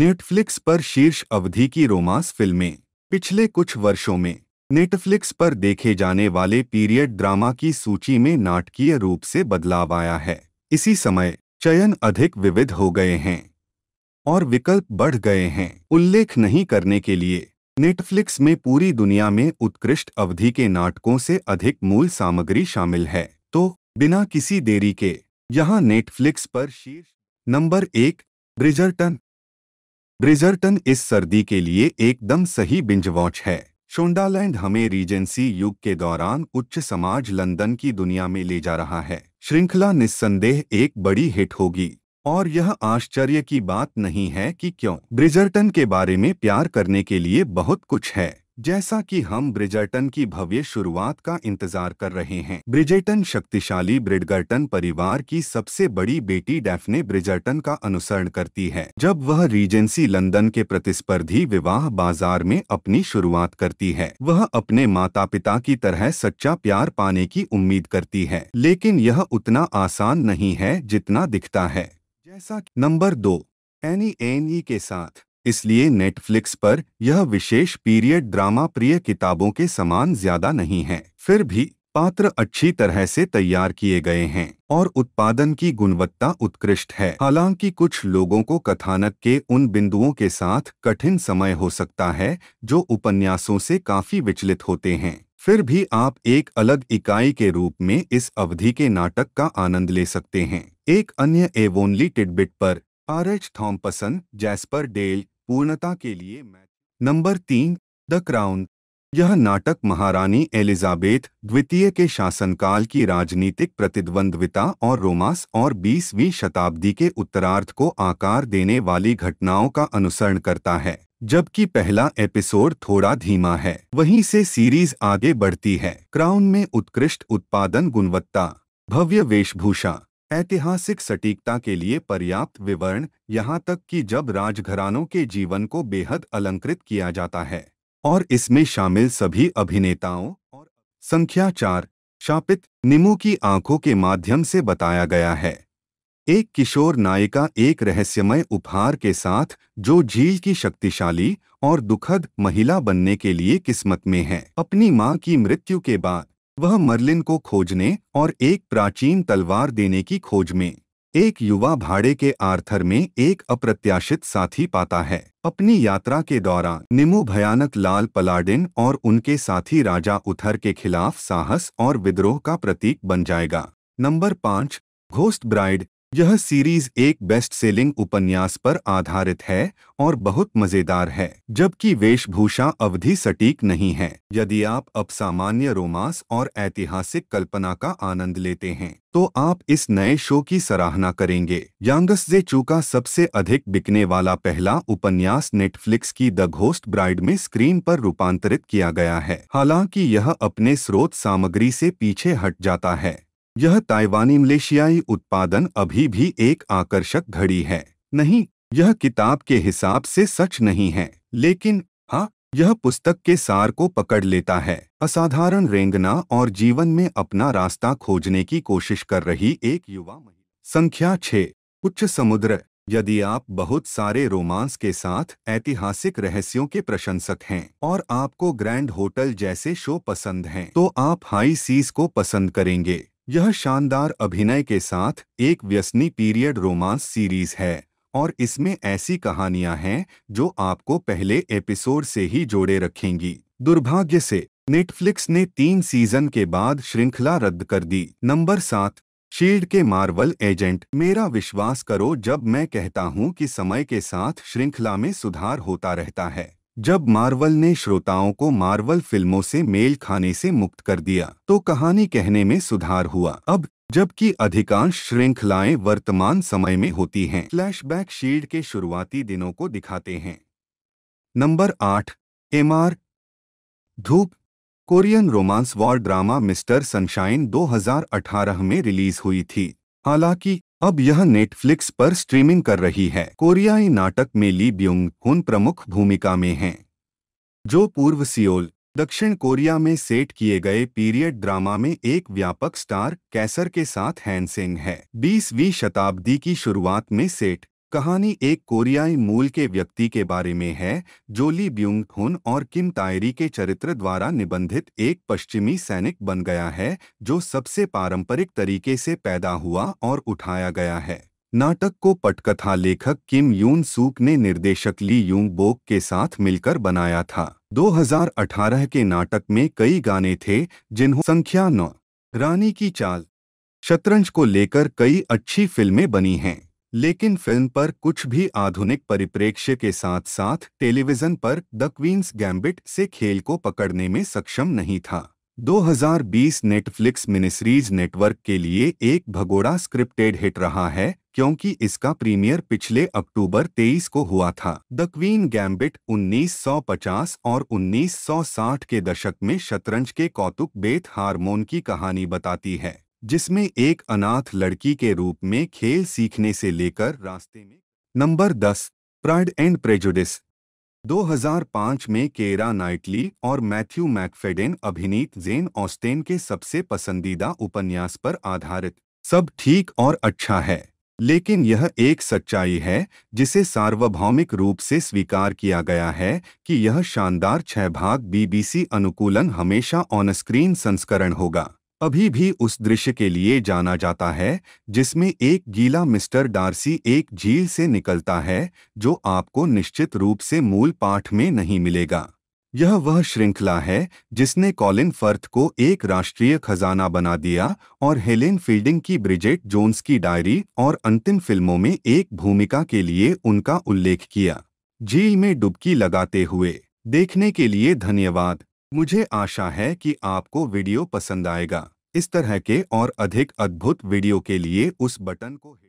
Netflix पर शीर्ष अवधि की रोमांस फिल्में पिछले कुछ वर्षों में नेटफ्लिक्स पर देखे जाने वाले पीरियड ड्रामा की सूची में नाटकीय रूप से बदलाव आया है इसी समय चयन अधिक विविध हो गए हैं और विकल्प बढ़ गए हैं उल्लेख नहीं करने के लिए नेटफ्लिक्स में पूरी दुनिया में उत्कृष्ट अवधि के नाटकों से अधिक मूल सामग्री शामिल है तो बिना किसी देरी के यहाँ नेटफ्लिक्स पर शीर्ष नंबर एक ब्रिजर्टन ब्रिजर्टन इस सर्दी के लिए एकदम सही बिंज वॉच है शोंडालैंड हमें रीजेंसी युग के दौरान उच्च समाज लंदन की दुनिया में ले जा रहा है श्रृंखला निस्संदेह एक बड़ी हिट होगी और यह आश्चर्य की बात नहीं है कि क्यों ब्रिजर्टन के बारे में प्यार करने के लिए बहुत कुछ है जैसा कि हम ब्रिजर्टन की भव्य शुरुआत का इंतजार कर रहे हैं ब्रिजर्टन शक्तिशाली ब्रिडगर्टन परिवार की सबसे बड़ी बेटी डेफने ब्रिजर्टन का अनुसरण करती है जब वह रीजेंसी लंदन के प्रतिस्पर्धी विवाह बाजार में अपनी शुरुआत करती है वह अपने माता पिता की तरह सच्चा प्यार पाने की उम्मीद करती है लेकिन यह उतना आसान नहीं है जितना दिखता है जैसा नंबर दो एनी एन ई के साथ इसलिए नेटफ्लिक्स पर यह विशेष पीरियड ड्रामा प्रिय किताबों के समान ज्यादा नहीं है फिर भी पात्र अच्छी तरह से तैयार किए गए हैं और उत्पादन की गुणवत्ता उत्कृष्ट है हालांकि कुछ लोगों को कथानक के उन बिंदुओं के साथ कठिन समय हो सकता है जो उपन्यासों से काफी विचलित होते हैं फिर भी आप एक अलग इकाई के रूप में इस अवधि के नाटक का आनंद ले सकते हैं एक अन्य एवोनली टिडबिट पर R H Thompson Jasper Dale पूर्णता के लिए नंबर तीन द क्राउन यह नाटक महारानी एलिजाबेथ द्वितीय के शासनकाल की राजनीतिक प्रतिद्वंद्विता और रोमांस और 20वीं शताब्दी के उत्तरार्ध को आकार देने वाली घटनाओं का अनुसरण करता है जबकि पहला एपिसोड थोड़ा धीमा है वहीं से सीरीज आगे बढ़ती है क्राउन में उत्कृष्ट उत्पादन गुणवत्ता भव्य वेशभूषा ऐतिहासिक सटीकता के लिए पर्याप्त विवरण यहाँ तक कि जब राजघरानों के जीवन को बेहद अलंकृत किया जाता है और इसमें शामिल सभी अभिनेताओं और संख्या चार शापित निमू की आंखों के माध्यम से बताया गया है एक किशोर नायिका एक रहस्यमय उपहार के साथ जो झील की शक्तिशाली और दुखद महिला बनने के लिए किस्मत में है अपनी मां की मृत्यु के बाद वह मर्लिन को खोजने और एक प्राचीन तलवार देने की खोज में एक युवा भाड़े के आर्थर में एक अप्रत्याशित साथी पाता है अपनी यात्रा के दौरान निमो भयानक लाल पलाडिन और उनके साथी राजा उथर के खिलाफ साहस और विद्रोह का प्रतीक बन जाएगा नंबर पाँच घोस्ट ब्राइड यह सीरीज एक बेस्ट सेलिंग उपन्यास पर आधारित है और बहुत मजेदार है जबकि वेशभूषा अवधि सटीक नहीं है यदि आप अब सामान्य रोमांस और ऐतिहासिक कल्पना का आनंद लेते हैं तो आप इस नए शो की सराहना करेंगे यांगस जे चू का सबसे अधिक बिकने वाला पहला उपन्यास नेटफ्लिक्स की द घोस्ट ब्राइड में स्क्रीन पर रूपांतरित किया गया है हालांकि यह अपने स्रोत सामग्री से पीछे हट जाता है यह ताइवानी मलेशियाई उत्पादन अभी भी एक आकर्षक घड़ी है नहीं यह किताब के हिसाब से सच नहीं है लेकिन हाँ यह पुस्तक के सार को पकड़ लेता है असाधारण रेंगना और जीवन में अपना रास्ता खोजने की कोशिश कर रही एक युवा महिला संख्या छः उच्च समुद्र यदि आप बहुत सारे रोमांस के साथ ऐतिहासिक रहस्यों के प्रशंसक हैं और आपको ग्रैंड होटल जैसे शो पसंद हैं तो आप हाई सीज को पसंद करेंगे यह शानदार अभिनय के साथ एक व्यसनी पीरियड रोमांस सीरीज है और इसमें ऐसी कहानियां हैं जो आपको पहले एपिसोड से ही जोड़े रखेंगी दुर्भाग्य से नेटफ्लिक्स ने तीन सीजन के बाद श्रृंखला रद्द कर दी नंबर सात शील्ड के मार्वल एजेंट मेरा विश्वास करो जब मैं कहता हूँ कि समय के साथ श्रृंखला में सुधार होता रहता है जब मार्वल ने श्रोताओं को मार्वल फिल्मों से मेल खाने से मुक्त कर दिया तो कहानी कहने में सुधार हुआ अब जबकि अधिकांश श्रृंखलाएं वर्तमान समय में होती हैं फ्लैशबैक शील्ड के शुरुआती दिनों को दिखाते हैं नंबर आठ एम आर धूप Korean romance war drama mister sunshine 2018 में रिलीज हुई थी हालांकि अब यह नेटफ्लिक्स पर स्ट्रीमिंग कर रही है कोरियाई नाटक में ली ब्यूंग हुन प्रमुख भूमिका में हैं जो पूर्व सियोल दक्षिण कोरिया में सेट किए गए पीरियड ड्रामा में एक व्यापक स्टार कैसर के साथ हैंसिंग है बीसवीं शताब्दी की शुरुआत में सेट कहानी एक कोरियाई मूल के व्यक्ति के बारे में है जो ली ब्यूंग हुन और किम तायरी के चरित्र द्वारा निबंधित एक पश्चिमी सैनिक बन गया है जो सबसे पारंपरिक तरीके से पैदा हुआ और उठाया गया है नाटक को पटकथा लेखक किम यून सूक ने निर्देशक ली यूंग बोक के साथ मिलकर बनाया था 2018 के नाटक में कई गाने थे जिन्हों संख्या नौ रानी की चाल शतरंज को लेकर कई अच्छी फिल्में बनी हैं लेकिन फिल्म पर कुछ भी आधुनिक परिप्रेक्ष्य के साथ साथ टेलीविजन पर द क्वींस गैम्बिट से खेल को पकड़ने में सक्षम नहीं था 2020 नेटफ्लिक्स मिनिसीरीज नेटवर्क के लिए एक भगोड़ा स्क्रिप्टेड हिट रहा है क्योंकि इसका प्रीमियर पिछले अक्टूबर 23 को हुआ था द क्वीन गैम्बिट 1950 और 1960 के दशक में शतरंज के कौतुक बेथ हारमोन की कहानी बताती है जिसमें एक अनाथ लड़की के रूप में खेल सीखने से लेकर रास्ते में नंबर 10 प्राइड एंड प्रेजुडिस 2005 में केरा नाइटली और मैथ्यू मैकफेडेन अभिनीत जेन ऑस्टेन के सबसे पसंदीदा उपन्यास पर आधारित सब ठीक और अच्छा है लेकिन यह एक सच्चाई है जिसे सार्वभौमिक रूप से स्वीकार किया गया है कि यह शानदार छह भाग बीबीसी अनुकूलन हमेशा ऑनस्क्रीन संस्करण होगा अभी भी उस दृश्य के लिए जाना जाता है जिसमें एक गीला मिस्टर डार्सी एक झील से निकलता है जो आपको निश्चित रूप से मूल पाठ में नहीं मिलेगा यह वह श्रृंखला है जिसने कॉलिन फर्थ को एक राष्ट्रीय खजाना बना दिया और हेलेन फील्डिंग की ब्रिजेट जोन्स की डायरी और अंतिम फिल्मों में एक भूमिका के लिए उनका उल्लेख किया झील में डुबकी लगाते हुए देखने के लिए धन्यवाद मुझे आशा है कि आपको वीडियो पसंद आएगा इस तरह के और अधिक अद्भुत वीडियो के लिए उस बटन को